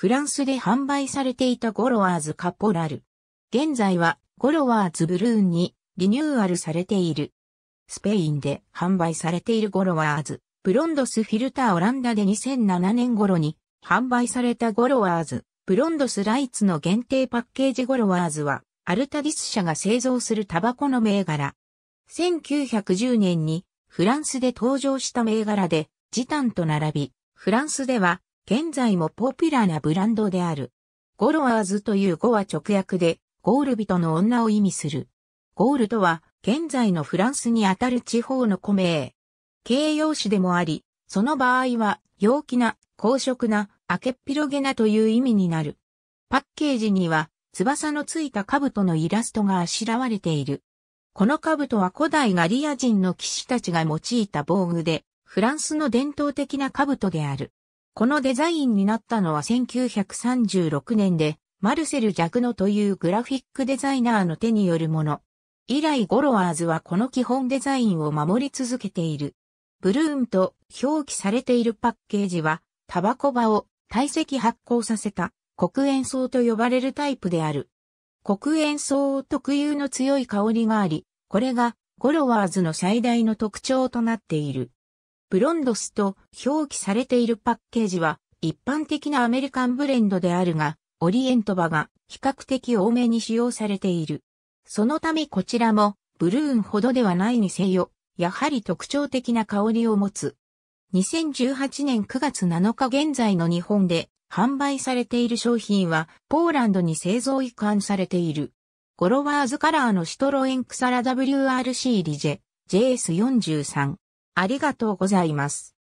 フランスで販売されていたゴロワーズカポラル。現在はゴロワーズブルーンにリニューアルされている。スペインで販売されているゴロワーズ、ブロンドスフィルターオランダで2007年頃に販売されたゴロワーズ、ブロンドスライツの限定パッケージゴロワーズは、アルタディス社が製造するタバコの銘柄。1910年にフランスで登場した銘柄で、時短と並び、フランスでは現在もポピュラーなブランドである。ゴロワーズという語は直訳で、ゴール人の女を意味する。ゴールとは、現在のフランスにあたる地方の古名。形容詞でもあり、その場合は、陽気な、高色な、明けっぴろげなという意味になる。パッケージには、翼のついた兜のイラストがあしらわれている。この兜は古代ガリア人の騎士たちが用いた防具で、フランスの伝統的な兜である。このデザインになったのは1936年で、マルセル・ジャクノというグラフィックデザイナーの手によるもの。以来ゴロワーズはこの基本デザインを守り続けている。ブルーンと表記されているパッケージは、タバコ場を体積発酵させた黒煙草と呼ばれるタイプである。黒煙草特有の強い香りがあり、これがゴロワーズの最大の特徴となっている。ブロンドスと表記されているパッケージは一般的なアメリカンブレンドであるが、オリエントバが比較的多めに使用されている。そのためこちらもブルーンほどではないにせよ、やはり特徴的な香りを持つ。2018年9月7日現在の日本で販売されている商品はポーランドに製造移管されている。ゴロワーズカラーのシトロエンクサラ WRC リジェ JS43。ありがとうございます。